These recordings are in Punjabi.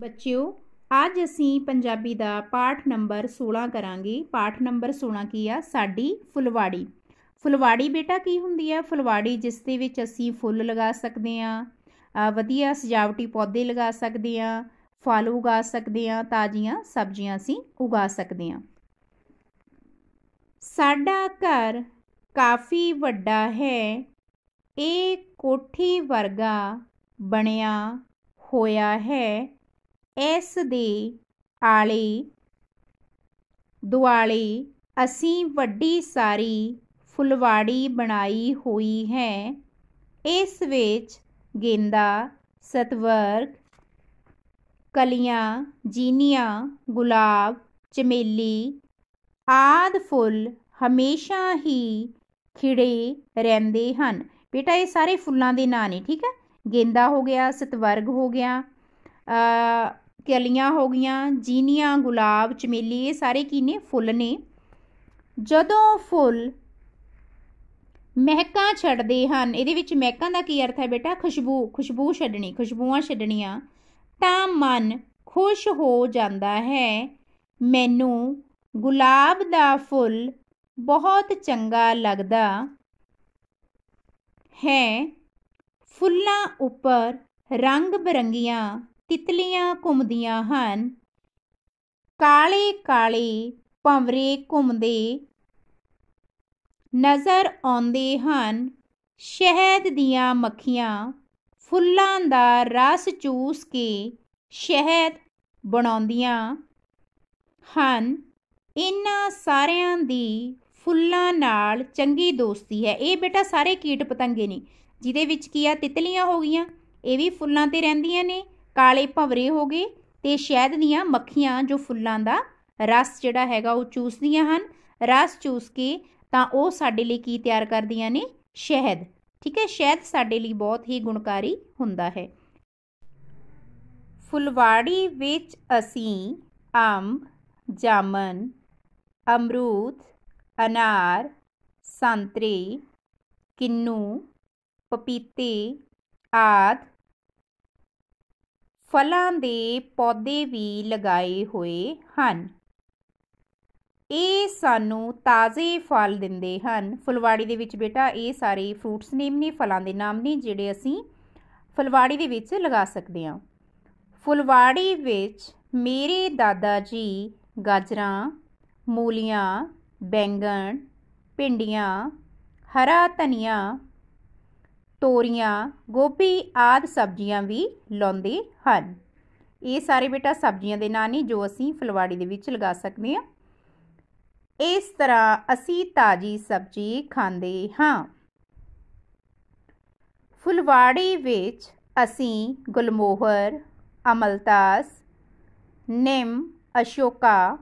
ਬੱਚਿਓ ਅੱਜ ਅਸੀਂ ਪੰਜਾਬੀ ਦਾ ਪਾਠ ਨੰਬਰ 16 ਕਰਾਂਗੇ ਪਾਠ ਨੰਬਰ 16 ਕੀ ਆ ਸਾਡੀ ਫੁਲਵਾੜੀ ਫੁਲਵਾੜੀ ਬੇਟਾ ਕੀ ਹੁੰਦੀ ਹੈ ਫੁਲਵਾੜੀ ਜਿਸ ਦੇ ਵਿੱਚ ਅਸੀਂ ਫੁੱਲ ਲਗਾ ਸਕਦੇ ਆ ਵਧੀਆ ਸਜਾਵਟੀ ਪੌਦੇ ਲਗਾ ਸਕਦੇ ਆ ਫਲ ਉਗਾ ਸਕਦੇ ਆ ਤਾਜ਼ੀਆਂ ਸਬਜ਼ੀਆਂ ਅਸੀਂ ਉਗਾ ਸਕਦੇ ਆ ਸਾਡਾ ਘਰ ਕਾਫੀ ਵੱਡਾ ਹੈ ਇਹ ਕੋਠੀ ਵਰਗਾ ਬਣਿਆ ਹੋਇਆ ਹੈ ਇਸ ਦੇ ਆਲੇ ਦੁਆਲੇ ਅਸੀਂ ਵੱਡੀ ਸਾਰੀ ਫੁਲਵਾੜੀ ਬਣਾਈ ਹੋਈ ਹੈ ਇਸ ਵਿੱਚ ਗੇਂਦਾ ਸਤਵਰਗ ਕਲੀਆਂ ਜੀਨੀਆਂ ਗੁਲਾਬ ਚਮੇਲੀ ਆਦ ਫੁੱਲ ਹਮੇਸ਼ਾ ਹੀ ਖਿੜੇ ਰਹਿੰਦੇ ਹਨ ਬੇਟਾ ਇਹ ਸਾਰੇ ਫੁੱਲਾਂ ਦੇ ਨਾਂ ਨੇ ਠੀਕ ਹੈ ਗੇਂਦਾ ਹੋ ਗਿਆ ਸਤਵਰਗ ਹੋ ਗਿਆ ਕਲੀਆਂ ਹੋ ਗਈਆਂ ਜੀਨੀਆਂ ਗੁਲਾਬ ਚਮੇਲੀ ਇਹ ਸਾਰੇ ਕੀ ਨੇ ਫੁੱਲ ਨੇ ਜਦੋਂ ਫੁੱਲ ਮਹਿਕਾਂ ਛੱਡਦੇ ਹਨ ਇਹਦੇ ਵਿੱਚ ਮਹਿਕਾਂ ਦਾ ਕੀ ਅਰਥ ਹੈ ਬੇਟਾ ਖੁਸ਼ਬੂ ਖੁਸ਼ਬੂ ਛੱਡਣੀ ਖੁਸ਼ਬੂਆਂ ਛੱਡਣੀਆਂ ਤਾਂ ਮਨ ਖੁਸ਼ ਹੋ ਜਾਂਦਾ ਹੈ ਮੈਨੂੰ ਗੁਲਾਬ ਦਾ ਫੁੱਲ ਬਹੁਤ ਚੰਗਾ ਲੱਗਦਾ ਹੈ ਫੁੱਲਾਂ ਉੱਪਰ ਰੰਗ ਬਰੰਗੀਆਂ ਤਿਤਲੀਆਂ ਘੁੰਮਦੀਆਂ ਹਨ ਕਾਲੇ ਕਾਲੇ ਭੰਵਰੇ ਘੁੰਮਦੇ ਨਜ਼ਰ ਆਉਂਦੇ ਹਨ ਸ਼ਹਿਦ ਦੀਆਂ ਮੱਖੀਆਂ ਫੁੱਲਾਂ ਦਾ ਰਸ ਚੂਸ ਕੇ ਸ਼ਹਿਦ ਬਣਾਉਂਦੀਆਂ ਹਨ ਇਹਨਾਂ ਸਾਰਿਆਂ ਦੀ ਫੁੱਲਾਂ ਨਾਲ ਚੰਗੀ ਦੋਸਤੀ ਹੈ ਇਹ ਬੇਟਾ ਸਾਰੇ ਕੀਟ ਪਤੰਗੇ ਨੇ ਜਿਹਦੇ ਵਿੱਚ ਕੀ ਆ ਤਿਤਲੀਆਂ ਹੋ ਗਈਆਂ ਇਹ ਵੀ ਫੁੱਲਾਂ ਤੇ ਰਹਿੰਦੀਆਂ ਨੇ ਕਾਲੇ ਭਵਰੇ ਹੋ ਗਏ ਤੇ ਸ਼ਹਿਦ ਦੀਆਂ ਮੱਖੀਆਂ ਜੋ ਫੁੱਲਾਂ ਦਾ ਰਸ ਜਿਹੜਾ ਹੈਗਾ ਉਹ ਚੂਸਦੀਆਂ ਹਨ ਰਸ ਚੂਸ ਕੇ ਤਾਂ ਉਹ ਸਾਡੇ ਲਈ ਕੀ ਤਿਆਰ ਕਰਦੀਆਂ ਨੇ ਸ਼ਹਿਦ ਠੀਕ ਹੈ ਸ਼ਹਿਦ ਸਾਡੇ ਲਈ ਬਹੁਤ ਹੀ ਗੁਣਕਾਰੀ ਹੁੰਦਾ ਹੈ ਫੁਲਵਾੜੀ ਵਿੱਚ ਅਸੀਂ ਅੰਬ ਜਾਮਨ ਅਮਰੂਦ ਅਨਾਰ ਸੰਤਰੇ ਕਿੰਨੂ ਪਪੀਤੇ ਆਦਿ ਫਲਾਂ ਦੇ ਪੌਦੇ ਵੀ ਲਗਾਏ ਹੋਏ ਹਨ ਇਹ ਸਾਨੂੰ ਤਾਜ਼ੇ ਫਲ ਦਿੰਦੇ ਹਨ ਫੁਲਵਾੜੀ ਦੇ ਵਿੱਚ ਬੇਟਾ ਇਹ ਸਾਰੇ ਫਰੂਟਸ ਨੇਮ ਨੇ ਫਲਾਂ ਦੇ ਨਾਮ ਨੇ ਜਿਹੜੇ ਅਸੀਂ ਫੁਲਵਾੜੀ ਦੇ ਵਿੱਚ ਲਗਾ ਸਕਦੇ ਹਾਂ ਫੁਲਵਾੜੀ ਵਿੱਚ ਮੇਰੇ ਦਾਦਾ ਜੀ ਗਾਜਰਾਂ ਮੂਲੀਆਂ ਬੈਂਗਣ ਭਿੰਡੀਆਂ ਹਰਾ ਧਨੀਆ ਤੋਰੀਆਂ ਗੋਭੀ ਆਦ ਸਬਜ਼ੀਆਂ ਵੀ ਲਾਉਂਦੇ ਹਨ ਇਹ ਸਾਰੇ ਬੇਟਾ ਸਬਜ਼ੀਆਂ ਦੇ ਨਾਂ ਨਹੀਂ ਜੋ ਅਸੀਂ ਫਲਵਾੜੀ ਦੇ ਵਿੱਚ ਲਗਾ ਸਕਦੇ ਹਾਂ ਇਸ ਤਰ੍ਹਾਂ ਅਸੀਂ ਤਾਜੀ ਸਬਜ਼ੀ ਖਾਂਦੇ ਹਾਂ ਫੁਲਵਾੜੀ ਵਿੱਚ ਅਸੀਂ ਗੁਲਮੋਹਰ ਅਮਲਤਾਸ ਨਿੰਮ ਅਸ਼ੋਕਾ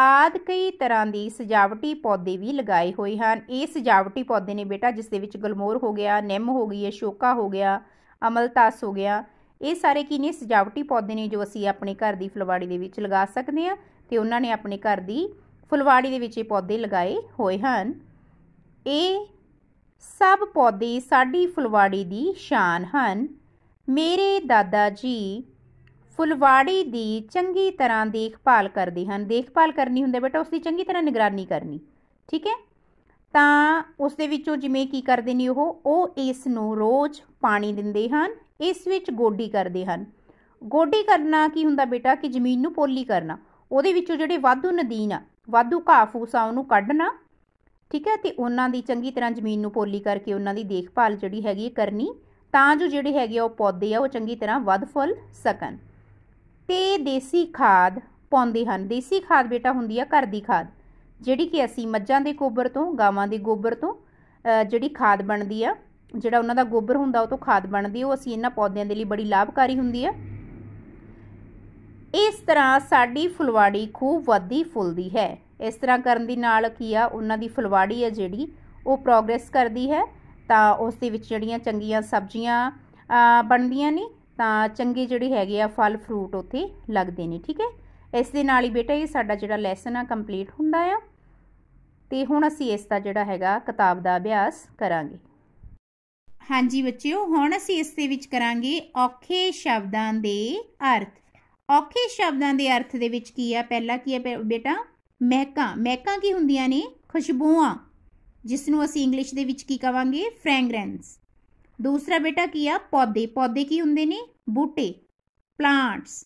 ਆਦ ਕਈ ਤਰ੍ਹਾਂ ਦੀ ਸਜਾਵਟੀ ਪੌਦੇ ਵੀ ਲਗਾਏ ਹੋਏ ਹਨ ਇਹ ਸਜਾਵਟੀ ਪੌਦੇ ਨੇ ਬੇਟਾ ਜਿਸ ਦੇ ਵਿੱਚ ਗਲਮੋਰ ਹੋ ਗਿਆ ਨਿੰਮ ਹੋ ਗਈ ਅਸ਼ੋਕਾ ਹੋ ਗਿਆ ਅਮਲਤਾਸ ਹੋ ਗਿਆ ਇਹ ਸਾਰੇ ਕੀ ਨੇ ਸਜਾਵਟੀ ਪੌਦੇ ਨੇ ਜੋ ਅਸੀਂ ਆਪਣੇ ਘਰ ਦੀ ਫੁਲਵਾੜੀ ਦੇ ਵਿੱਚ ਲਗਾ ਸਕਦੇ ਹਾਂ ਤੇ ਉਹਨਾਂ ਨੇ ਆਪਣੇ ਘਰ ਦੀ ਫੁਲਵਾੜੀ ਦੇ ਵਿੱਚ ਇਹ ਪੌਦੇ ਲਗਾਏ ਹੋਏ ਹਨ ਇਹ ਸਭ ਪੌਦੇ ਸਾਡੀ ਫੁਲਵਾੜੀ ਦੀ ਸ਼ਾਨ ਹਨ ਮੇਰੇ ਦਾਦਾ ਜੀ ਫੁਲਵਾੜੀ ਦੀ ਚੰਗੀ ਤਰ੍ਹਾਂ ਦੇਖਭਾਲ ਕਰਦੇ ਹਨ ਦੇਖਭਾਲ ਕਰਨੀ ਹੁੰਦੀ ਬੇਟਾ ਉਸ ਦੀ ਚੰਗੀ ਤਰ੍ਹਾਂ ਨਿਗਰਾਨੀ ਕਰਨੀ ਠੀਕ ਹੈ ਤਾਂ ਉਸ ਦੇ ਵਿੱਚੋਂ ਜਿਵੇਂ ਕੀ ਕਰਦੇ ਨੇ ਉਹ ਉਹ ਇਸ ਨੂੰ ਰੋਜ਼ ਪਾਣੀ ਦਿੰਦੇ ਹਨ ਇਸ ਵਿੱਚ ਗੋਡੀ ਕਰਦੇ ਹਨ ਗੋਡੀ ਕਰਨਾ ਕੀ ਹੁੰਦਾ ਬੇਟਾ ਕਿ ਜ਼ਮੀਨ ਨੂੰ ਪੋਲੀ ਕਰਨਾ ਉਹਦੇ ਵਿੱਚੋਂ ਜਿਹੜੇ ਵਾਧੂ ਨਦੀਨ ਆ ਵਾਧੂ ਘਾਹ ਫੂਸ ਆ ਉਹਨੂੰ ਕੱਢਣਾ ਠੀਕ ਹੈ ਤੇ ਉਹਨਾਂ ਦੀ ਚੰਗੀ ਤਰ੍ਹਾਂ ਜ਼ਮੀਨ ਨੂੰ ਪੋਲੀ ਕਰਕੇ ਉਹਨਾਂ ਦੀ ਦੇਖਭਾਲ ਜਿਹੜੀ ਹੈਗੀ ਕਰਨੀ ਤਾਂ ਜੋ ਜਿਹੜੇ ਹੈਗੇ ਉਹ ਪੌਦੇ ਆ ਉਹ ਚੰਗੀ ਤਰ੍ਹਾਂ ਵੱਧ ਫੁੱਲ ਸਕਣ ਤੇ ਦੇਸੀ ਖਾਦ ਪਾਉਂਦੇ ਹਨ ਦੇਸੀ ਖਾਦ ਬੇਟਾ ਹੁੰਦੀ ਆ ਘਰ ਦੀ ਖਾਦ ਜਿਹੜੀ ਕਿ ਅਸੀਂ ਮੱਝਾਂ ਦੇ ਗੋਬਰ ਤੋਂ ਗਾਵਾਂ ਦੇ ਗੋਬਰ ਤੋਂ ਜਿਹੜੀ ਖਾਦ ਬਣਦੀ ਆ ਜਿਹੜਾ ਉਹਨਾਂ ਦਾ ਗੋਬਰ ਹੁੰਦਾ ਉਹ ਤੋਂ ਖਾਦ ਬਣਦੀ ਉਹ ਅਸੀਂ ਇਹਨਾਂ ਪੌਦਿਆਂ ਦੇ ਲਈ ਬੜੀ ਲਾਭਕਾਰੀ ਹੁੰਦੀ ਆ ਇਸ ਤਰ੍ਹਾਂ ਸਾਡੀ ਫੁਲਵਾੜੀ ਖੂਬ ਵੱਧੀ ਫੁੱਲਦੀ ਹੈ ਇਸ ਤਰ੍ਹਾਂ ਕਰਨ ਦੀ ਨਾਲ ਕੀ ਆ ਉਹਨਾਂ ਦੀ ਫੁਲਵਾੜੀ ਆ ਜਿਹੜੀ ਉਹ ਪ੍ਰੋਗਰੈਸ ਕਰਦੀ ਹੈ ਤਾਂ ਉਸ ਦੇ ਵਿੱਚ ਜਿਹੜੀਆਂ ਚੰਗੀਆਂ ਸਬਜ਼ੀਆਂ ਬਣਦੀਆਂ ਨੇ ਤਾਂ ਚੰਗੀ ਜਿਹੜੀ ਹੈਗੀ ਆ ਫਲ ਫਰੂਟ ਉੱਥੇ ਲੱਗਦੇ ਨੇ ਠੀਕ ਹੈ ਇਸ ਦੇ ਨਾਲ ਹੀ ਬੇਟਾ ਇਹ ਸਾਡਾ ਜਿਹੜਾ ਲੈਸਨ ਆ ਕੰਪਲੀਟ ਹੁੰਦਾ ਆ ਤੇ ਹੁਣ ਅਸੀਂ ਇਸ ਦਾ ਜਿਹੜਾ ਹੈਗਾ ਕਿਤਾਬ ਦਾ ਅਭਿਆਸ ਕਰਾਂਗੇ ਹਾਂਜੀ ਬੱਚਿਓ ਹੁਣ ਅਸੀਂ ਇਸ ਦੇ ਵਿੱਚ ਕਰਾਂਗੇ ਔਖੇ ਸ਼ਬਦਾਂ ਦੇ ਅਰਥ ਔਖੇ ਸ਼ਬਦਾਂ ਦੇ ਅਰਥ ਦੇ ਵਿੱਚ ਕੀ ਆ ਪਹਿਲਾ ਕੀ ਆ ਬੇਟਾ ਮਹਿਕਾਂ ਮਹਿਕਾਂ ਕੀ ਹੁੰਦੀਆਂ ਨੇ ਖੁਸ਼ਬੂਆਂ ਜਿਸ ਨੂੰ ਅਸੀਂ ਇੰਗਲਿਸ਼ ਦੇ ਵਿੱਚ ਕੀ ਕਵਾਂਗੇ ਫ੍ਰੈਗਰੈਂਸ ਦੂਸਰਾ ਬੇਟਾ ਕੀ ਆ ਪੌਦੇ ਪੌਦੇ ਕੀ ਹੁੰਦੇ ਨੇ ਬੂਟੇ ਪਲਾਂਟਸ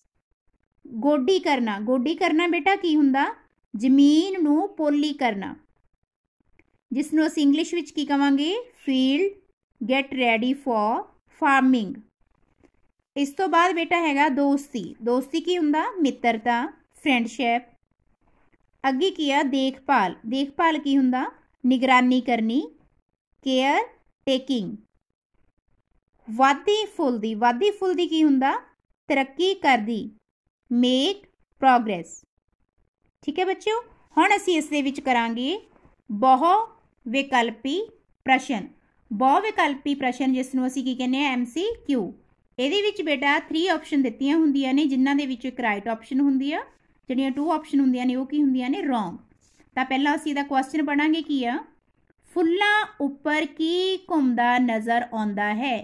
ਗੋਡੀ ਕਰਨਾ ਗੋਡੀ ਕਰਨਾ ਬੇਟਾ ਕੀ ਹੁੰਦਾ ਜ਼ਮੀਨ ਨੂੰ ਪੋਲੀ ਕਰਨਾ ਜਿਸ ਨੂੰ ਅਸੀਂ ਇੰਗਲਿਸ਼ ਵਿੱਚ ਕੀ ਕਵਾਂਗੇ field get ready for farming ਇਸ ਤੋਂ ਬਾਅਦ ਬੇਟਾ ਹੈਗਾ ਦੋਸਤੀ ਦੋਸਤੀ ਕੀ ਹੁੰਦਾ ਮਿੱਤਰਤਾ ਫਰੈਂਡਸ਼ਿਪ ਅੱਗੇ ਕੀ ਆ ਦੇਖਭਾਲ ਦੇਖਭਾਲ ਕੀ ਹੁੰਦਾ ਨਿਗਰਾਨੀ ਕਰਨੀ ਕੇਅਰ ਟੇਕਿੰਗ ਵਾਦੀ ਫੁੱਲਦੀ ਵਾਦੀ ਫੁੱਲਦੀ ਕੀ ਹੁੰਦਾ ਤਰੱਕੀ ਕਰਦੀ ਮੇਕ ਪ੍ਰੋਗਰੈਸ ਠੀਕ ਹੈ ਬੱਚਿਓ ਹੁਣ ਅਸੀਂ ਇਸ ਦੇ ਵਿੱਚ ਕਰਾਂਗੇ ਬਹੁ ਵਿਕਲਪੀ ਪ੍ਰਸ਼ਨ ਬਹੁ ਵਿਕਲਪੀ ਪ੍ਰਸ਼ਨ ਜਿਸ ਨੂੰ ਅਸੀਂ ਕੀ ਕਹਿੰਦੇ ਆ ਐਮਸੀਕਿਊ ਇਹਦੇ ਵਿੱਚ ਬੇਟਾ 3 ਆਪਸ਼ਨ ਦਿੱਤੀਆਂ ਹੁੰਦੀਆਂ ਨੇ ਜਿਨ੍ਹਾਂ ਦੇ ਵਿੱਚ ਇੱਕ ਰਾਈਟ ਆਪਸ਼ਨ ਹੁੰਦੀ ਆ ਜਿਹੜੀਆਂ 2 ਆਪਸ਼ਨ ਹੁੰਦੀਆਂ ਨੇ ਉਹ ਕੀ ਹੁੰਦੀਆਂ ਨੇ ਰੋਂਗ ਤਾਂ ਪਹਿਲਾਂ ਅਸੀਂ ਇਹਦਾ ਕੁਐਸਚਨ ਪੜਾਂਗੇ ਕੀ ਆ ਫੁੱਲਾਂ ਉੱਪਰ ਕੀ ਘੁੰਮਦਾ ਨਜ਼ਰ ਆਉਂਦਾ ਹੈ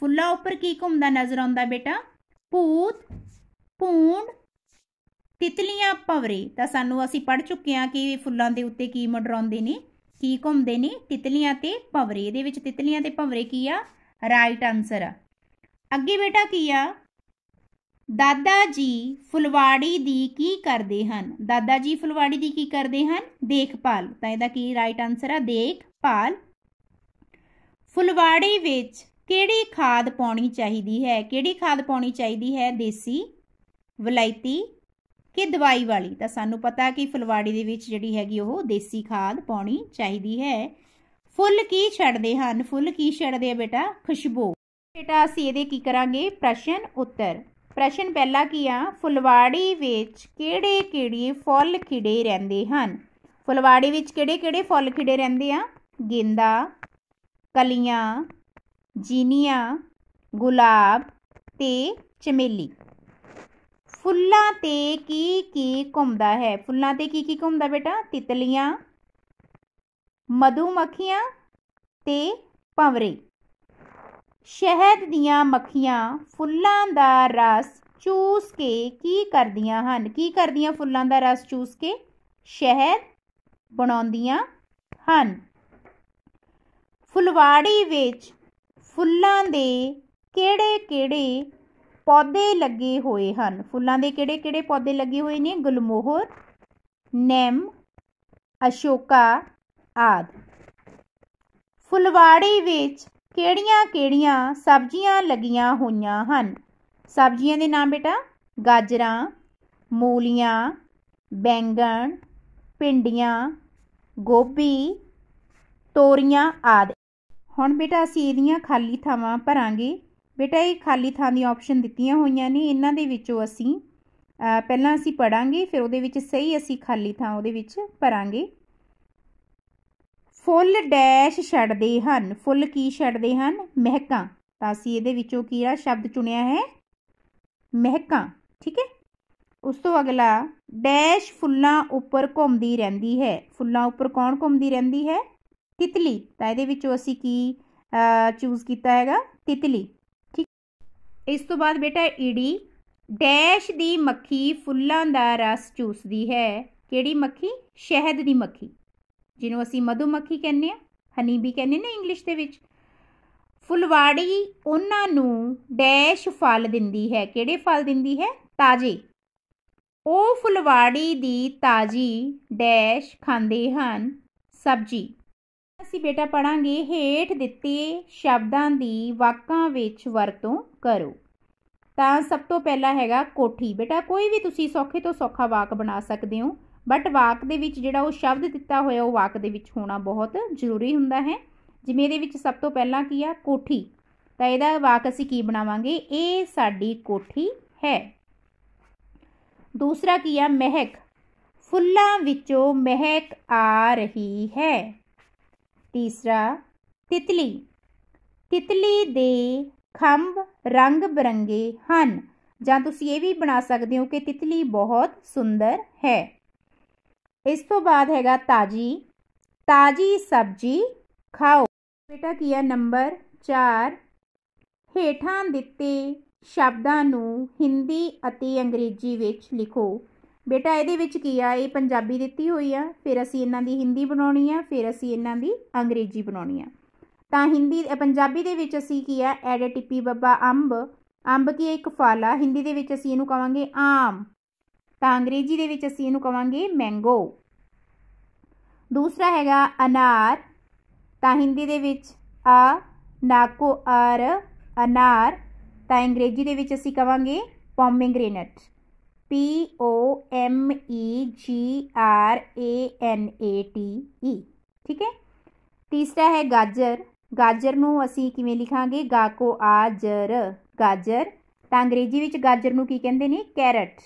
ਫੁੱਲਾ ਉੱਪਰ ਕੀ ਘੁੰਮਦਾ ਨਜ਼ਰ ਆਉਂਦਾ ਬੇਟਾ ਭੂਤ ਪੂੰਡ ਤਿਤਲੀਆਂ ਪਵਰੇ ਤਾਂ ਸਾਨੂੰ ਅਸੀਂ ਪੜ ਚੁੱਕੇ ਹਾਂ ਕਿ ਫੁੱਲਾਂ ਦੇ ਉੱਤੇ ਕੀ ਮਡਰਾਉਂਦੇ ਨੇ ਕੀ ਘੁੰਮਦੇ ਨੇ ਤਿਤਲੀਆਂ ਤੇ ਪਵਰੇ ਇਹਦੇ ਵਿੱਚ ਤਿਤਲੀਆਂ ਤੇ ਪਵਰੇ ਕੀ ਆ ਰਾਈਟ ਆਨਸਰ ਆ ਅੱਗੇ ਬੇਟਾ ਕੀ ਆ ਦਾਦਾ ਜੀ ਫੁਲਵਾੜੀ ਦੀ ਕੀ ਕਰਦੇ ਹਨ ਦਾਦਾ ਜੀ ਫੁਲਵਾੜੀ ਦੀ ਕੀ ਕਰਦੇ ਹਨ ਦੇਖਭਾਲ ਤਾਂ ਇਹਦਾ ਕੀ ਰਾਈਟ ਆਨਸਰ ਆ ਦੇਖਭਾਲ ਫੁਲਵਾੜੀ ਵਿੱਚ ਕਿਹੜੀ ਖਾਦ ਪਾਉਣੀ ਚਾਹੀਦੀ ਹੈ ਕਿਹੜੀ ਖਾਦ ਪਾਉਣੀ ਚਾਹੀਦੀ ਹੈ ਦੇਸੀ ਵਲਾਇਤੀ ਕਿ ਦਵਾਈ ਵਾਲੀ ਤਾਂ ਸਾਨੂੰ ਪਤਾ ਕਿ ਫੁਲਵਾੜੀ ਦੇ ਵਿੱਚ ਜਿਹੜੀ ਹੈਗੀ ਉਹ ਦੇਸੀ ਖਾਦ ਪਾਉਣੀ ਚਾਹੀਦੀ ਹੈ ਫੁੱਲ ਕੀ ਛੱਡਦੇ ਹਨ ਫੁੱਲ ਕੀ ਛੱਡਦੇ ਆ ਬੇਟਾ ਖੁਸ਼ਬੂ ਬੇਟਾ ਅਸੀਂ ਇਹਦੇ ਕੀ ਕਰਾਂਗੇ ਪ੍ਰਸ਼ਨ ਉੱਤਰ ਪ੍ਰਸ਼ਨ ਪਹਿਲਾ ਕੀ ਆ ਫੁਲਵਾੜੀ ਵਿੱਚ ਕਿਹੜੇ ਕਿਹੜੇ ਫੁੱਲ ਖਿੜੇ ਰਹਿੰਦੇ ਹਨ ਫੁਲਵਾੜੀ ਵਿੱਚ ਕਿਹੜੇ ਕਿਹੜੇ ਫੁੱਲ ਖਿੜੇ ਰਹਿੰਦੇ ਆ ਗੇਂਦਾ ਕਲੀਆਂ ਜੀਨੀਆ ਗੁਲਾਬ ਤੇ ਚਮੇਲੀ ਫੁੱਲਾਂ ਤੇ ਕੀ ਕੀ ਘੁੰਮਦਾ ਹੈ ਫੁੱਲਾਂ ਤੇ ਕੀ ਕੀ ਘੁੰਮਦਾ ਬੇਟਾ ਤਿਤਲੀਆਂ ਮਧੂਮੱਖੀਆਂ ਤੇ ਪੰਵਰੇ ਸ਼ਹਿਦ ਦੀਆਂ ਮੱਖੀਆਂ ਫੁੱਲਾਂ ਦਾ ਰਸ ਚੂਸ ਕੇ ਕੀ ਕਰਦੀਆਂ ਹਨ ਕੀ ਕਰਦੀਆਂ ਫੁੱਲਾਂ ਦਾ ਰਸ ਚੂਸ ਕੇ ਸ਼ਹਿਦ ਬਣਾਉਂਦੀਆਂ ਹਨ ਫੁਲਵਾੜੀ ਵਿੱਚ ਫੁੱਲਾਂ ਦੇ ਕਿਹੜੇ-ਕਿਹੜੇ ਪੌਦੇ ਲੱਗੇ ਹੋਏ ਹਨ ਫੁੱਲਾਂ ਦੇ ਕਿਹੜੇ-ਕਿਹੜੇ ਪੌਦੇ ਲੱਗੇ ਹੋਏ ਨੇ ਗੁਲਮੋਹਰ ਨੈਮ ਅਸ਼ੋਕਾ ਆਦ ਫੁਲਵਾੜੀ ਵਿੱਚ ਕਿਹੜੀਆਂ-ਕਿਹੜੀਆਂ ਸਬਜ਼ੀਆਂ ਲੱਗੀਆਂ ਹੋਈਆਂ ਹਨ ਸਬਜ਼ੀਆਂ ਦੇ ਨਾਮ ਬੇਟਾ ਗਾਜਰਾਂ ਮੂਲੀਆਂ ਬੈਂਗਣ ਪਿੰਡੀਆਂ ਗੋਭੀ ਤੋਰੀਆਂ ਆਦਿ ਹੁਣ ਬੇਟਾ ਅਸੀਂ ਇਹਦੀਆਂ ਖਾਲੀ ਥਾਵਾਂ ਭਰਾਂਗੇ ਬੇਟਾ ਇਹ ਖਾਲੀ ਥਾਂ ਦੀ ਆਪਸ਼ਨ ਦਿੱਤੀਆਂ ਹੋਈਆਂ ਨੇ ਇਹਨਾਂ ਦੇ ਵਿੱਚੋਂ ਅਸੀਂ ਪਹਿਲਾਂ ਅਸੀਂ ਪੜਾਂਗੇ ਫਿਰ ਉਹਦੇ ਵਿੱਚ ਸਹੀ ਅਸੀਂ ਖਾਲੀ ਥਾਂ ਉਹਦੇ ਵਿੱਚ ਭਰਾਂਗੇ ਫੁੱਲ ਡੈਸ਼ ਛੱਡਦੇ ਹਨ ਫੁੱਲ ਕੀ ਛੱਡਦੇ ਹਨ ਮਹਿਕਾਂ ਤਾਂ ਅਸੀਂ ਇਹਦੇ ਵਿੱਚੋਂ ਕਿਹੜਾ ਸ਼ਬਦ ਚੁਣਿਆ ਹੈ ਮਹਿਕਾਂ ਠੀਕ ਹੈ ਉਸ ਤੋਂ ਅਗਲਾ ਡੈਸ਼ ਫੁੱਲਾਂ ਉੱਪਰ ਘੁੰਮਦੀ ਰਹਿੰਦੀ ਹੈ ਫੁੱਲਾਂ ਉੱਪਰ ਕੌਣ ਘੁੰਮਦੀ ਰਹਿੰਦੀ ਹੈ ਤਿਤਲੀ ਤਾਂ ਇਹਦੇ ਵਿੱਚੋਂ ਅਸੀਂ ਕੀ ਚੂਜ਼ ਕੀਤਾ ਹੈਗਾ ਤਿਤਲੀ ਠੀਕ ਇਸ ਤੋਂ ਬਾਅਦ ਬੇਟਾ ਈਡੀ ਡੈਸ਼ ਦੀ ਮੱਖੀ ਫੁੱਲਾਂ ਦਾ ਰਸ ਚੂਸਦੀ ਹੈ ਕਿਹੜੀ ਮੱਖੀ ਸ਼ਹਿਦ ਦੀ ਮੱਖੀ ਜਿਹਨੂੰ ਅਸੀਂ ਮਧੂ ਮੱਖੀ ਕਹਿੰਦੇ ਆ ਹਨੀ ਵੀ ਕਹਿੰਦੇ ਨੇ ਇੰਗਲਿਸ਼ ਦੇ ਵਿੱਚ ਫੁਲਵਾੜੀ ਉਹਨਾਂ ਨੂੰ ਡੈਸ਼ ਫਲ ਦਿੰਦੀ ਹੈ ਕਿਹੜੇ ਫਲ ਦਿੰਦੀ ਹੈ ਤਾਜ਼ੇ ਉਹ ਫੁਲਵਾੜੀ ਦੀ ਤਾਜ਼ੀ ਡੈਸ਼ ਖਾਂਦੇ ਹਨ ਸਬਜੀ ਅਸੀਂ ਬੇਟਾ ਪੜਾਂਗੇ ਹੇਠ ਦਿੱਤੇ ਸ਼ਬਦਾਂ ਦੀ ਵਾਕਾਂ ਵਿੱਚ ਵਰਤੋਂ ਕਰੋ ਤਾਂ ਸਭ ਤੋਂ ਪਹਿਲਾ ਹੈਗਾ ਕੋਠੀ ਬੇਟਾ ਕੋਈ ਵੀ ਤੁਸੀਂ ਸੌਖੇ ਤੋਂ ਸੌਖਾ ਵਾਕ ਬਣਾ ਸਕਦੇ ਹੋ ਬਟ ਵਾਕ ਦੇ ਵਿੱਚ ਜਿਹੜਾ ਉਹ ਸ਼ਬਦ ਦਿੱਤਾ ਹੋਇਆ ਉਹ ਵਾਕ ਦੇ ਵਿੱਚ ਹੋਣਾ ਬਹੁਤ ਜ਼ਰੂਰੀ ਹੁੰਦਾ ਹੈ ਜਿਵੇਂ ਇਹਦੇ ਵਿੱਚ ਸਭ ਤੋਂ ਪਹਿਲਾਂ ਕੀ ਆ ਕੋਠੀ ਤਾਂ ਇਹਦਾ ਵਾਕ ਅਸੀਂ ਕੀ ਬਣਾਵਾਂਗੇ ਇਹ ਸਾਡੀ ਕੋਠੀ ਹੈ ਦੂਸਰਾ ਕੀ ਆ ਮਹਿਕ ਫੁੱਲਾਂ ਵਿੱਚੋਂ ਮਹਿਕ ਆ ਰਹੀ ਹੈ ਤੀਸਰਾ ਤਿਤਲੀ ਤਿਤਲੀ ਦੇ ਖੰਭ ਰੰਗ ਬਰੰਗੇ ਹਨ ਜਾਂ ਤੁਸੀਂ ਇਹ ਵੀ ਬਣਾ ਸਕਦੇ ਹੋ ਕਿ ਤਿਤਲੀ ਬਹੁਤ ਸੁੰਦਰ ਹੈ ਇਸ ਤੋਂ ਬਾਅਦ ਹੈਗਾ ਤਾਜੀ ਤਾਜੀ ਸਬਜੀ ਖਾਓ ਬੇਟਾ ਕੀ ਹੈ ਨੰਬਰ 4 ਹੇਠਾਂ ਦਿੱਤੇ ਸ਼ਬਦਾਂ ਨੂੰ ਹਿੰਦੀ ਅਤੇ ਅੰਗਰੇਜ਼ੀ ਵਿੱਚ ਲਿਖੋ ਬੇਟਾ ਇਹਦੇ ਵਿੱਚ ਕੀ ਆ ਇਹ ਪੰਜਾਬੀ ਦਿੱਤੀ ਹੋਈ ਆ ਫਿਰ ਅਸੀਂ ਇਹਨਾਂ ਦੀ ਹਿੰਦੀ ਬਣਾਉਣੀ ਆ ਫਿਰ ਅਸੀਂ ਇਹਨਾਂ ਦੀ ਅੰਗਰੇਜ਼ੀ ਬਣਾਉਣੀ ਆ ਤਾਂ ਹਿੰਦੀ ਪੰਜਾਬੀ ਦੇ ਵਿੱਚ ਅਸੀਂ ਕੀ ਆ ਐੜੇ ਟਿੱਪੀ ਬੱਬਾ ਅੰਬ ਅੰਬ ਕੀ ਇੱਕ ਫਲ ਆ ਹਿੰਦੀ ਦੇ ਵਿੱਚ ਅਸੀਂ ਇਹਨੂੰ ਕਵਾਂਗੇ ਆਮ ਤਾਂ ਅੰਗਰੇਜ਼ੀ ਦੇ ਵਿੱਚ ਅਸੀਂ ਇਹਨੂੰ ਕਵਾਂਗੇ ਮੈਂਗੋ ਦੂਸਰਾ ਹੈਗਾ ਅਨਾਰ ਤਾਂ ਹਿੰਦੀ ਦੇ ਵਿੱਚ ਆ ਨਾਕੋ ਆਰ ਅਨਾਰ ਤਾਂ ਅੰਗਰੇਜ਼ੀ ਦੇ ਵਿੱਚ ਅਸੀਂ ਕਵਾਂਗੇ ਪੋਮੇਗ੍ਰੇਨਟ P O M E G R A N A T E ਠੀਕ ਹੈ ਤੀਸਰਾ ਹੈ ਗਾਜਰ ਗਾਜਰ ਨੂੰ ਅਸੀਂ ਕਿਵੇਂ ਲਿਖਾਂਗੇ ਗਾ ਕੋ ਆ ਜਰ ਗਾਜਰ ਤਾਂ ਅੰਗਰੇਜ਼ੀ ਵਿੱਚ ਗਾਜਰ ਨੂੰ ਕੀ ਕਹਿੰਦੇ ਨੇ ਕੈਰਟ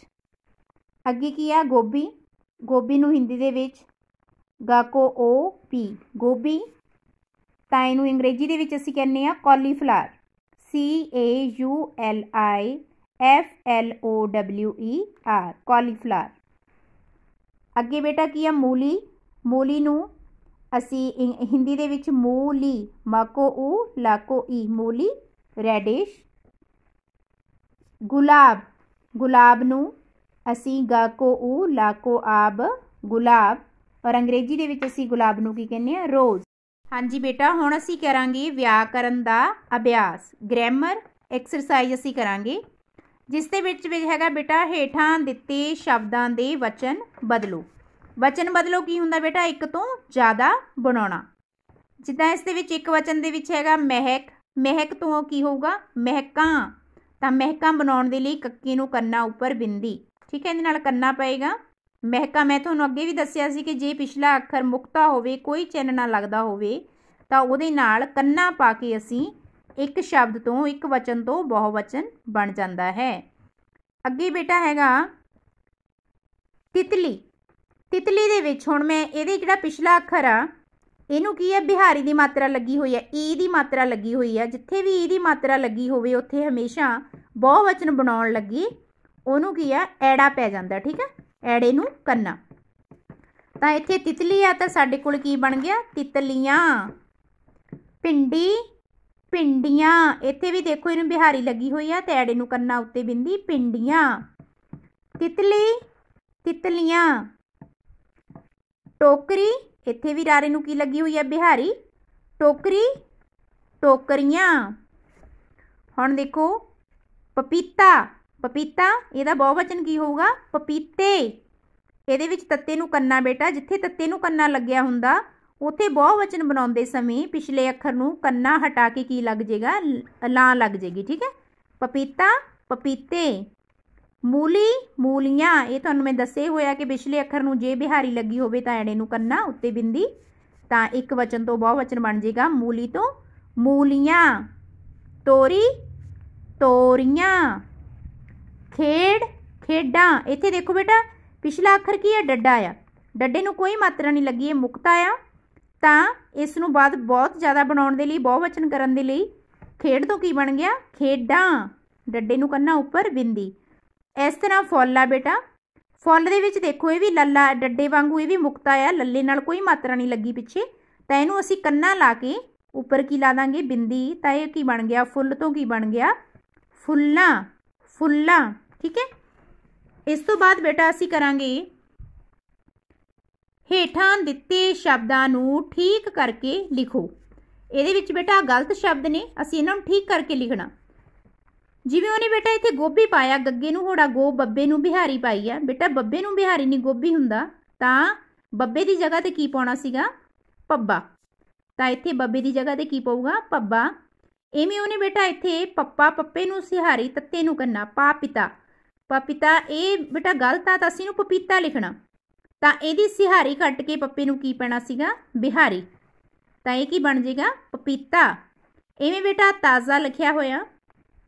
ਅੱਗੇ ਕੀ ਆ ਗੋਭੀ ਗੋਭੀ ਨੂੰ ਹਿੰਦੀ ਦੇ ਵਿੱਚ ਗਾ ਕੋ ਓ ਪੀ ਗੋਭੀ ਤਾਂ ਇਹਨੂੰ ਅੰਗਰੇਜ਼ੀ ਦੇ ਵਿੱਚ ਅਸੀਂ ਕਹਿੰਦੇ ਆ cauliflower C A U L I F L O W E R cauliflower ਅੱਗੇ ਬੇਟਾ ਕੀ ਆ ਮੂਲੀ ਮੂਲੀ ਨੂੰ ਅਸੀਂ ਹਿੰਦੀ ਦੇ ਵਿੱਚ ਮੂਲੀ ਮਾਕੋ ਊ ਲਾਕੋ ਈ ਮੂਲੀ ਰੈਡਿਸ਼ ਗੁਲਾਬ ਗੁਲਾਬ ਨੂੰ ਅਸੀਂ ਗਾਕੋ ਊ ਲਾਕੋ ਆਬ ਗੁਲਾਬ ਔਰ ਅੰਗਰੇਜ਼ੀ ਦੇ ਵਿੱਚ ਅਸੀਂ ਗੁਲਾਬ ਨੂੰ ਕੀ ਕਹਿੰਦੇ ਆ ਰੋਜ਼ ਹਾਂਜੀ ਬੇਟਾ ਹੁਣ ਅਸੀਂ ਕਰਾਂਗੇ ਵਿਆਕਰਨ ਦਾ ਅਭਿਆਸ ਗ੍ਰਾਮਰ ਐਕਸਰਸਾਈਜ਼ ਅਸੀਂ ਕਰਾਂਗੇ ਜਿਸ ਦੇ ਵਿੱਚ ਹੈਗਾ ਬੇਟਾ ਹੇਠਾਂ ਦਿੱਤੇ ਸ਼ਬਦਾਂ ਦੇ ਵਚਨ ਬਦਲੋ ਵਚਨ ਬਦਲੋ ਕੀ ਹੁੰਦਾ ਬੇਟਾ ਇੱਕ ਤੋਂ ਜ਼ਿਆਦਾ ਬਣਾਉਣਾ ਜਿੱਦਾਂ ਇਸ ਦੇ ਵਿੱਚ ਇੱਕ ਵਚਨ ਦੇ ਵਿੱਚ ਹੈਗਾ ਮਹਿਕ ਮਹਿਕ ਤੋਂ ਕੀ ਹੋਊਗਾ ਮਹਿਕਾਂ ਤਾਂ ਮਹਿਕਾਂ ਬਣਾਉਣ ਦੇ ਲਈ ਕੱਕੀ ਨੂੰ ਕੰਨਾ ਉੱਪਰ ਬਿੰਦੀ ਠੀਕ ਹੈ ਇਹਦੇ ਨਾਲ ਕੰਨਾ ਪਏਗਾ ਮਹਿਕਾ ਮੈਂ ਤੁਹਾਨੂੰ ਅੱਗੇ ਵੀ ਦੱਸਿਆ ਸੀ ਕਿ ਜੇ ਪਿਛਲਾ ਅੱਖਰ ਮੁਕਤਾ ਹੋਵੇ ਕੋਈ ਚਿੰਨ ਨਾ ਲੱਗਦਾ ਹੋਵੇ ਤਾਂ ਉਹਦੇ ਨਾਲ ਕੰਨਾ ਪਾ ਕੇ ਅਸੀਂ ਇੱਕ ਸ਼ਬਦ ਤੋਂ ਇੱਕ ਵਚਨ ਤੋਂ ਬਹੁਵਚਨ ਬਣ ਜਾਂਦਾ ਹੈ ਅੱਗੇ ਬੇਟਾ ਹੈਗਾ ਤਿਤਲੀ ਤਿਤਲੀ ਦੇ ਵਿੱਚ ਹੁਣ ਮੈਂ ਇਹਦੇ ਜਿਹੜਾ ਪਿਛਲਾ ਅੱਖਰ ਆ ਇਹਨੂੰ ਕੀ ਹੈ ਬਿਹਾਰੀ ਦੀ ਮਾਤਰਾ ਲੱਗੀ ਹੋਈ ਹੈ ਈ ਦੀ ਮਾਤਰਾ ਲੱਗੀ ਹੋਈ ਹੈ ਜਿੱਥੇ ਵੀ ਈ ਦੀ ਮਾਤਰਾ ਲੱਗੀ ਹੋਵੇ ਉੱਥੇ ਹਮੇਸ਼ਾ ਬਹੁਵਚਨ ਬਣਾਉਣ ਲੱਗੀ ਉਹਨੂੰ ਕੀ ਹੈ ਐੜਾ ਪੈ ਜਾਂਦਾ ਠੀਕ ਹੈ ਐੜੇ ਨੂੰ ਕੰਨਾ ਤਾਂ ਇੱਥੇ ਤਿਤਲੀ ਆ ਤਾਂ ਸਾਡੇ ਕੋਲ ਕੀ ਬਣ ਗਿਆ ਤਿਤਲੀਆਂ ਪਿੰਡੀ ਪਿੰਡੀਆਂ ਇੱਥੇ ਵੀ ਦੇਖੋ ਇਹਨੂੰ ਬਿਹਾਰੀ ਲੱਗੀ ਹੋਈ ਆ ਤੇੜੇ ਨੂੰ ਕੰਨਾ ਉੱਤੇ ਬਿੰਦੀ ਪਿੰਡੀਆਂ ਤਿਤਲੀ ਤਿਤਲੀਆਂ ਟੋਕਰੀ ਇੱਥੇ ਵੀ ਰਾਰੇ ਨੂੰ ਕੀ ਲੱਗੀ ਹੋਈ ਆ ਬਿਹਾਰੀ ਟੋਕਰੀ ਟੋਕਰੀਆਂ ਹੁਣ ਦੇਖੋ ਪਪੀਤਾ ਪਪੀਤਾ ਇਹਦਾ ਬਹੁਵਚਨ ਕੀ ਹੋਊਗਾ ਪਪੀਤੇ ਇਹਦੇ ਵਿੱਚ ਤੱਤੇ ਨੂੰ ਕੰਨਾ ਬੇਟਾ ਜਿੱਥੇ ਤੱਤੇ ਨੂੰ ਕੰਨਾ ਲੱਗਿਆ ਹੁੰਦਾ ਉਥੇ ਬਹੁਵਚਨ ਬਣਾਉਂਦੇ ਸਮੇਂ ਪਿਛਲੇ ਅੱਖਰ ਨੂੰ ਕੰਨਾ ਹਟਾ ਕੇ ਕੀ ਲੱਗ ਜਾਏਗਾ ਲਾਂ ਲੱਗ ਜਾਏਗੀ ਠੀਕ ਹੈ ਪਪੀਤਾ ਪਪੀਤੇ ਮੂਲੀ ਮੂਲੀਆਂ ਇਹ ਤੁਹਾਨੂੰ ਮੈਂ ਦੱਸੇ ਹੋਇਆ ਕਿ ਪਿਛਲੇ ਅੱਖਰ ਨੂੰ ਜੇ ਬਿਹਾਰੀ ਲੱਗੀ ਹੋਵੇ ਤਾਂ ਐੜੇ ਨੂੰ ਕੰਨਾ ਉੱਤੇ ਬਿੰਦੀ ਤਾਂ ਇੱਕ ਵਚਨ ਤੋਂ ਬਹੁਵਚਨ ਬਣ ਜਾਏਗਾ ਮੂਲੀ ਤੋਂ ਮੂਲੀਆਂ ਤੋਰੀ ਤੋਰੀਆਂ ਖੇਡ ਖੇਡਾਂ ਇੱਥੇ ਦੇਖੋ ਬੇਟਾ ਪਿਛਲਾ ਅੱਖਰ ਕੀ ਹੈ ਡੱਡਾ ਆ ਡੱਡੇ ਨੂੰ ਕੋਈ ਮਾਤਰਾ ਨਹੀਂ ਲੱਗੀ ਇਹ ਮੁਕਤਾ ਆ ਤਾਂ ਇਸ ਨੂੰ ਬਾਅਦ ਬਹੁਤ ਜ਼ਿਆਦਾ ਬਣਾਉਣ ਦੇ ਲਈ ਬਹੁਵਚਨ ਕਰਨ ਦੇ ਲਈ ਖੇਡ ਤੋਂ ਕੀ ਬਣ ਗਿਆ ਖੇਡਾਂ ਡੱਡੇ ਨੂੰ ਕੰਨਾ ਉੱਪਰ ਬਿੰਦੀ ਇਸ ਤਰ੍ਹਾਂ ਫੁੱਲਾ ਬੇਟਾ ਫੁੱਲ ਦੇ ਵਿੱਚ ਦੇਖੋ ਇਹ ਵੀ ਲੱਲਾ ਡੱਡੇ ਵਾਂਗੂ ਇਹ ਵੀ ਮੁਕਤਾ ਆ ਲੱਲੇ ਨਾਲ ਕੋਈ ਮਾਤਰਾ ਨਹੀਂ ਲੱਗੀ ਪਿੱਛੇ ਤਾਂ ਇਹਨੂੰ ਅਸੀਂ ਕੰਨਾ ਲਾ ਕੇ ਉੱਪਰ ਕੀ ਲਾ ਦਾਂਗੇ ਬਿੰਦੀ ਤਾਂ ਇਹ ਕੀ ਬਣ ਗਿਆ ਫੁੱਲ ਤੋਂ ਕੀ ਬਣ ਗਿਆ ਫੁੱਲਾਂ ਫੁੱਲਾਂ ਠੀਕ ਹੈ ਇਸ ਤੋਂ ਬਾਅਦ ਬੇਟਾ ਅਸੀਂ ਕਰਾਂਗੇ ਹੇਠਾਂ ਦਿੱਤੇ ਸ਼ਬਦਾਂ ਨੂੰ ਠੀਕ ਕਰਕੇ ਲਿਖੋ ਇਹਦੇ ਵਿੱਚ ਬੇਟਾ ਗਲਤ ਸ਼ਬਦ ਨੇ ਅਸੀਂ ਇਹਨਾਂ ਨੂੰ ਠੀਕ ਕਰਕੇ ਲਿਖਣਾ ਜਿਵੇਂ ਉਹਨੇ ਬੇਟਾ ਇੱਥੇ ਗੋਭੀ ਪਾਇਆ ਗੱਗੇ ਨੂੰ ਹੋੜਾ ਗੋ ਬੱਬੇ ਨੂੰ ਬਿਹਾਰੀ ਪਾਈ ਆ ਬੇਟਾ ਬੱਬੇ ਨੂੰ ਬਿਹਾਰੀ ਨਹੀਂ ਗੋਭੀ ਹੁੰਦਾ ਤਾਂ ਬੱਬੇ ਦੀ ਜਗ੍ਹਾ ਤੇ ਕੀ ਪਾਉਣਾ ਸੀਗਾ ਪੱਬਾ ਤਾਂ ਇੱਥੇ ਬੱਬੇ ਦੀ ਜਗ੍ਹਾ ਤੇ ਕੀ ਪਾਊਗਾ ਪੱਬਾ ਐਵੇਂ ਉਹਨੇ ਬੇਟਾ ਇੱਥੇ ਪੱਪਾ ਪੱਪੇ ਨੂੰ ਸਿਹਾਰੀ ਤੱਤੇ ਨੂੰ ਕੰਨਾ ਪਾ ਪਿਤਾ ਪਪੀਤਾ ਇਹ ਬੇਟਾ ਗਲਤ ਆ ਤਾਂ ਅਸੀਂ ਨੂੰ ਪਪੀਤਾ ਲਿਖਣਾ ਤਾਂ ਇਹਦੀ ਸਿਹਾਰੀ ਘਟ ਕੇ ਪੱਪੇ ਨੂੰ ਕੀ ਪੈਣਾ ਸੀਗਾ ਬਿਹਾਰੀ ਤਾਂ ਇਹ ਕੀ ਬਣ ਜਾਏਗਾ ਪਪੀਤਾ ਐਵੇਂ ਬੇਟਾ ਤਾਜ਼ਾ ਲਿਖਿਆ ਹੋਇਆ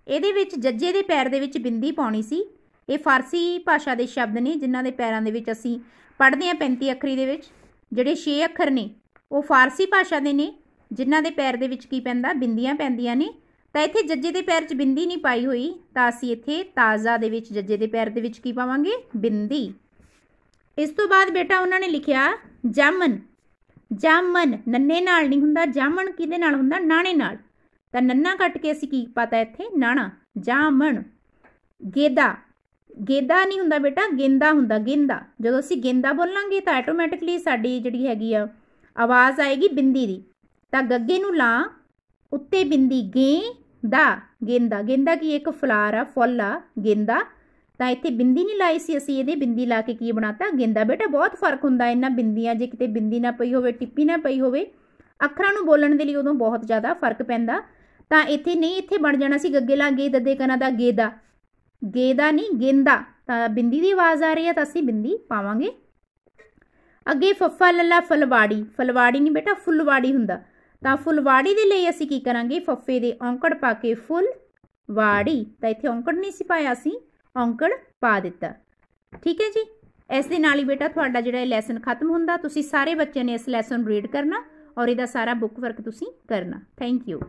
ਇਹਦੇ ਵਿੱਚ ਜੱਜੇ ਦੇ ਪੈਰ ਦੇ ਵਿੱਚ ਬਿੰਦੀ ਪਾਉਣੀ ਸੀ ਇਹ ਫਾਰਸੀ ਭਾਸ਼ਾ ਦੇ ਸ਼ਬਦ ਨੇ ਜਿਨ੍ਹਾਂ ਦੇ ਪੈਰਾਂ ਦੇ ਵਿੱਚ ਅਸੀਂ ਪੜ੍ਹਦੇ ਹਾਂ 35 ਅੱਖਰੀ ਦੇ ਵਿੱਚ ਜਿਹੜੇ 6 ਅੱਖਰ ਨੇ ਉਹ ਫਾਰਸੀ ਭਾਸ਼ਾ ਦੇ ਨੇ ਜਿਨ੍ਹਾਂ ਦੇ ਪੈਰ ਦੇ ਵਿੱਚ ਕੀ ਪੈਂਦਾ ਬਿੰਦੀਆਂ ਪੈਂਦੀਆਂ ਨੇ ਤਾਂ ਇੱਥੇ ਜੱਜੇ ਦੇ ਪੈਰ 'ਚ ਬਿੰਦੀ ਨਹੀਂ ਪਾਈ ਹੋਈ ਤਾਂ ਅਸੀਂ ਇੱਥੇ ਤਾਜ਼ਾ ਦੇ ਵਿੱਚ ਜੱਜੇ ਦੇ ਪੈਰ ਦੇ ਵਿੱਚ ਕੀ ਪਾਵਾਂਗੇ ਬਿੰਦੀ ਇਸ ਤੋਂ ਬਾਅਦ ਬੇਟਾ ਉਹਨਾਂ ਨੇ ਲਿਖਿਆ ਜਾਮਨ ਜਾਮਨ ਨੰਨੇ ਨਾਲ ਨਹੀਂ ਹੁੰਦਾ ਜਾਮਨ ਕਿਹਦੇ ਨਾਲ ਹੁੰਦਾ ਨਾਣੇ ਨਾਲ ਤਾਂ ਨੰਨਾ ਕੱਟ ਕੇ ਅਸੀਂ ਕੀ ਪਤਾ ਇੱਥੇ ਨਾਣਾ ਜਾਮਨ ਗੇਦਾ ਗੇਦਾ ਨਹੀਂ ਹੁੰਦਾ ਬੇਟਾ ਗਿੰਦਾ ਹੁੰਦਾ ਗਿੰਦਾ ਜਦੋਂ ਅਸੀਂ ਗਿੰਦਾ ਬੋਲਾਂਗੇ ਤਾਂ ਆਟੋਮੈਟਿਕਲੀ ਸਾਡੀ ਜਿਹੜੀ ਹੈਗੀ ਆ ਆਵਾਜ਼ ਆਏਗੀ ਬਿੰਦੀ ਦੀ ਤਾਂ ਗੱਗੇ ਨੂੰ ਲਾ ਉੱਤੇ ਬਿੰਦੀ ਗੇ ਦਾ ਗਿੰਦਾ ਗਿੰਦਾ ਕੀ ਇੱਕ ਫਲਾਰ ਆ ਫੁੱਲ ਆ ਗਿੰਦਾ ਤਾਂ ਇੱਥੇ ਬਿੰਦੀ ਨਹੀਂ ਲਾਈ ਸੀ ਅਸੀਂ ਇਹਦੇ ਬਿੰਦੀ ਲਾ ਕੇ ਕੀ ਬਣਾਤਾ ਗੇਂਦਾ ਬੇਟਾ ਬਹੁਤ ਫਰਕ ਹੁੰਦਾ ਇਹਨਾਂ ਬਿੰਦੀਆਂ ਜੇ ਕਿਤੇ ਬਿੰਦੀ ਨਾ ਪਈ ਹੋਵੇ ਟਿੱਪੀ ਨਾ ਪਈ ਹੋਵੇ ਅੱਖਰਾਂ ਨੂੰ ਬੋਲਣ ਦੇ ਲਈ ਉਦੋਂ ਬਹੁਤ ਜ਼ਿਆਦਾ ਫਰਕ ਪੈਂਦਾ ਤਾਂ ਇੱਥੇ ਨਹੀਂ ਇੱਥੇ ਬਣ ਜਾਣਾ ਸੀ ਗੱਗੇ ਲਾ ਗੇ ਦਦੇ ਕਨਾਂ ਦਾ ਗੇਦਾ ਗੇਦਾ ਨਹੀਂ ਗੇਂਦਾ ਤਾਂ ਬਿੰਦੀ ਦੀ ਆਵਾਜ਼ ਆ ਰਹੀ ਹੈ ਤਾਂ ਅਸੀਂ ਬਿੰਦੀ ਪਾਵਾਂਗੇ ਅੱਗੇ ਫੱਫਾ ਲੱਲਾ ਫਲਵਾੜੀ ਫਲਵਾੜੀ ਨਹੀਂ ਬੇਟਾ ਫੁੱਲਵਾੜੀ ਹੁੰਦਾ ਤਾਂ ਫੁੱਲਵਾੜੀ ਦੇ ਲਈ ਅਸੀਂ ਕੀ ਕਰਾਂਗੇ ਫੱਫੇ ਦੇ ਔਂਕੜ ਪਾ ਕੇ ਫੁੱਲ ਵਾੜੀ ਤਾਂ ਇੱਥੇ ਔਂਕੜ ਨਹੀਂ ਸੀ ਪਾਇਆ ਸੀ ਔਂਕੜ ਪਾ ਦਿੱਤਾ ਠੀਕ ਹੈ ਜੀ ਇਸ ਦੇ ਨਾਲ ਹੀ ਬੇਟਾ ਤੁਹਾਡਾ ਜਿਹੜਾ ਇਹ ਲੈਸਨ ਖਤਮ ਹੁੰਦਾ ਤੁਸੀਂ ਸਾਰੇ ਬੱਚਿਆਂ ਨੇ ਇਸ ਲੈਸਨ ਰੀਡ ਕਰਨਾ ਔਰ ਇਹਦਾ ਸਾਰਾ ਬੁੱਕ ਵਰਕ ਤੁਸੀਂ ਕਰਨਾ ਥੈਂਕ ਯੂ